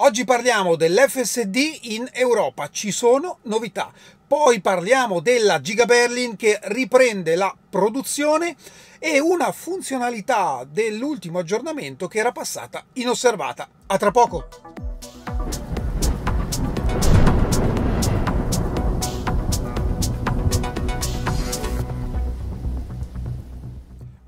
Oggi parliamo dell'FSD in Europa, ci sono novità. Poi parliamo della Giga Berlin che riprende la produzione e una funzionalità dell'ultimo aggiornamento che era passata inosservata. A tra poco!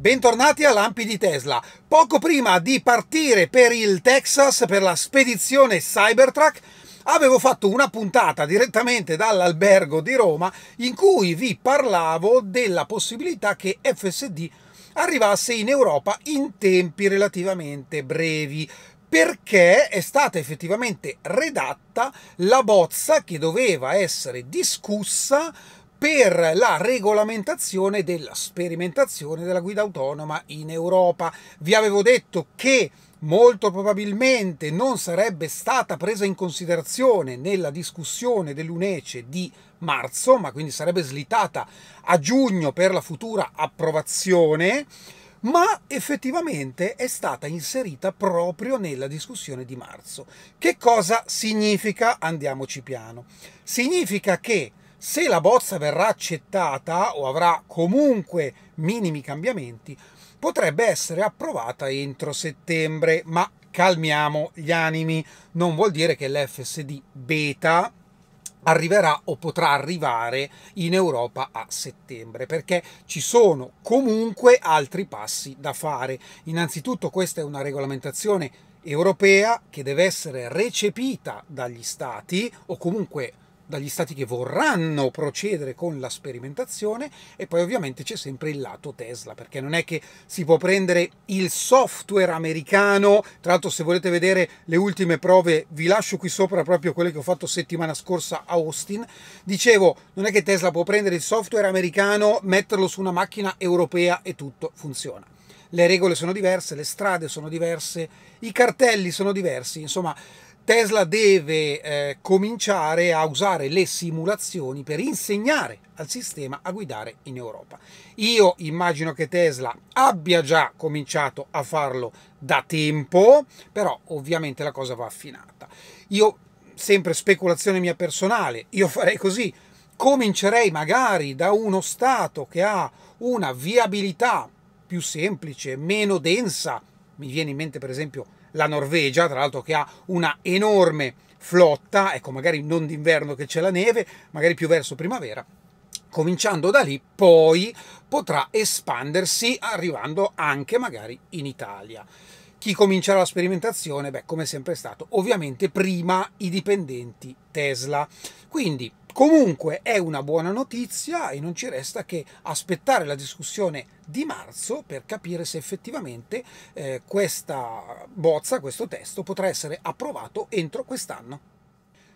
Bentornati a Lampi di Tesla. Poco prima di partire per il Texas per la spedizione Cybertruck, avevo fatto una puntata direttamente dall'albergo di Roma in cui vi parlavo della possibilità che FSD arrivasse in Europa in tempi relativamente brevi perché è stata effettivamente redatta la bozza che doveva essere discussa per la regolamentazione della sperimentazione della guida autonoma in Europa. Vi avevo detto che molto probabilmente non sarebbe stata presa in considerazione nella discussione dell'UNECE di marzo, ma quindi sarebbe slittata a giugno per la futura approvazione, ma effettivamente è stata inserita proprio nella discussione di marzo. Che cosa significa? Andiamoci piano. Significa che se la bozza verrà accettata o avrà comunque minimi cambiamenti, potrebbe essere approvata entro settembre, ma calmiamo gli animi, non vuol dire che l'FSD beta arriverà o potrà arrivare in Europa a settembre perché ci sono comunque altri passi da fare. Innanzitutto questa è una regolamentazione europea che deve essere recepita dagli stati o comunque dagli stati che vorranno procedere con la sperimentazione e poi ovviamente c'è sempre il lato Tesla, perché non è che si può prendere il software americano, tra l'altro se volete vedere le ultime prove vi lascio qui sopra proprio quelle che ho fatto settimana scorsa a Austin, dicevo non è che Tesla può prendere il software americano, metterlo su una macchina europea e tutto funziona le regole sono diverse, le strade sono diverse, i cartelli sono diversi, insomma Tesla deve eh, cominciare a usare le simulazioni per insegnare al sistema a guidare in Europa. Io immagino che Tesla abbia già cominciato a farlo da tempo, però ovviamente la cosa va affinata. Io, sempre speculazione mia personale, io farei così, comincerei magari da uno Stato che ha una viabilità più semplice, meno densa, mi viene in mente per esempio la Norvegia, tra l'altro che ha una enorme flotta, ecco magari non d'inverno che c'è la neve, magari più verso primavera, cominciando da lì poi potrà espandersi arrivando anche magari in Italia. Chi comincerà la sperimentazione? Beh, come sempre è stato, ovviamente prima i dipendenti Tesla. Quindi Comunque è una buona notizia e non ci resta che aspettare la discussione di marzo per capire se effettivamente eh, questa bozza, questo testo potrà essere approvato entro quest'anno.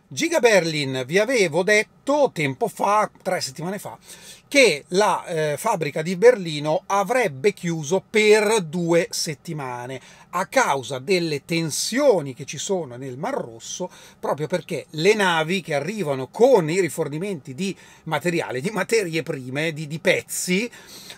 Giga Berlin, vi avevo detto tempo fa, tre settimane fa, che la eh, fabbrica di Berlino avrebbe chiuso per due settimane a causa delle tensioni che ci sono nel Mar Rosso, proprio perché le navi che arrivano con i rifornimenti di materiale, di materie prime, di, di pezzi,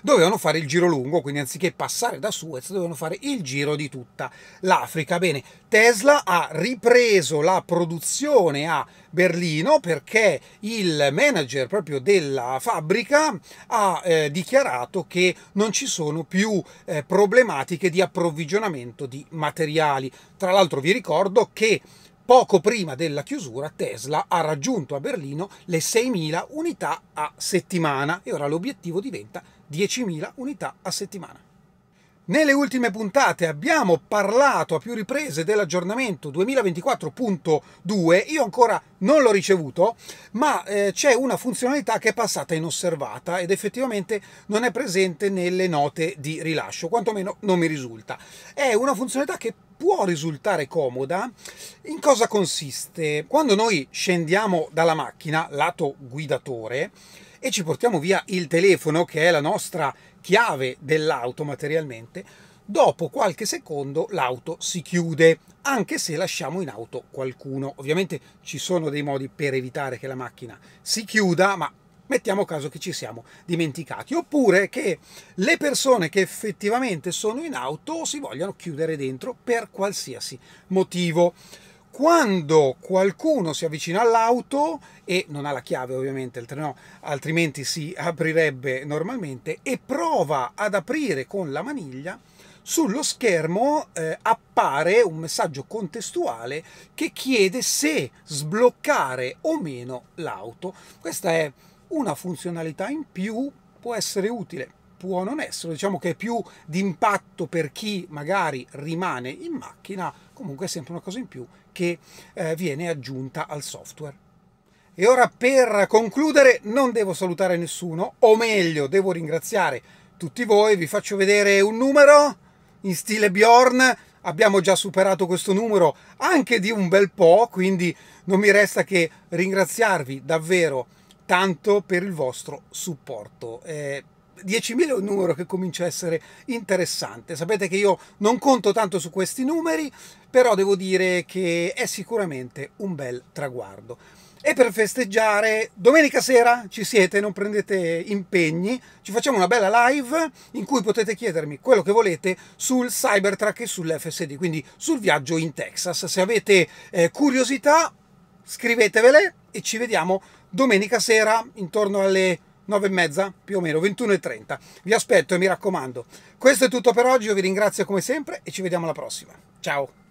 dovevano fare il giro lungo, quindi anziché passare da Suez dovevano fare il giro di tutta l'Africa. Bene, Tesla ha ripreso la produzione, ha Berlino perché il manager proprio della fabbrica ha eh, dichiarato che non ci sono più eh, problematiche di approvvigionamento di materiali. Tra l'altro vi ricordo che poco prima della chiusura Tesla ha raggiunto a Berlino le 6.000 unità a settimana e ora l'obiettivo diventa 10.000 unità a settimana. Nelle ultime puntate abbiamo parlato a più riprese dell'aggiornamento 2024.2, io ancora non l'ho ricevuto, ma eh, c'è una funzionalità che è passata inosservata ed effettivamente non è presente nelle note di rilascio, quantomeno non mi risulta. È una funzionalità che può risultare comoda. In cosa consiste? Quando noi scendiamo dalla macchina, lato guidatore, e ci portiamo via il telefono, che è la nostra chiave dell'auto materialmente, dopo qualche secondo l'auto si chiude, anche se lasciamo in auto qualcuno. Ovviamente ci sono dei modi per evitare che la macchina si chiuda, ma mettiamo caso che ci siamo dimenticati, oppure che le persone che effettivamente sono in auto si vogliano chiudere dentro per qualsiasi motivo. Quando qualcuno si avvicina all'auto e non ha la chiave ovviamente, altrimenti si aprirebbe normalmente e prova ad aprire con la maniglia, sullo schermo eh, appare un messaggio contestuale che chiede se sbloccare o meno l'auto. Questa è una funzionalità in più può essere utile, può non esserlo, diciamo che è più d'impatto per chi magari rimane in macchina, comunque è sempre una cosa in più che eh, viene aggiunta al software. E ora per concludere non devo salutare nessuno, o meglio devo ringraziare tutti voi, vi faccio vedere un numero in stile Bjorn, abbiamo già superato questo numero anche di un bel po', quindi non mi resta che ringraziarvi davvero tanto per il vostro supporto. Eh, 10.000 è un numero che comincia a essere interessante. Sapete che io non conto tanto su questi numeri, però devo dire che è sicuramente un bel traguardo. E per festeggiare, domenica sera ci siete, non prendete impegni, ci facciamo una bella live in cui potete chiedermi quello che volete sul Cybertruck e sull'FSD, quindi sul viaggio in Texas. Se avete eh, curiosità, scrivetevele e ci vediamo domenica sera intorno alle 9 e mezza più o meno 21.30 vi aspetto e mi raccomando questo è tutto per oggi io vi ringrazio come sempre e ci vediamo alla prossima ciao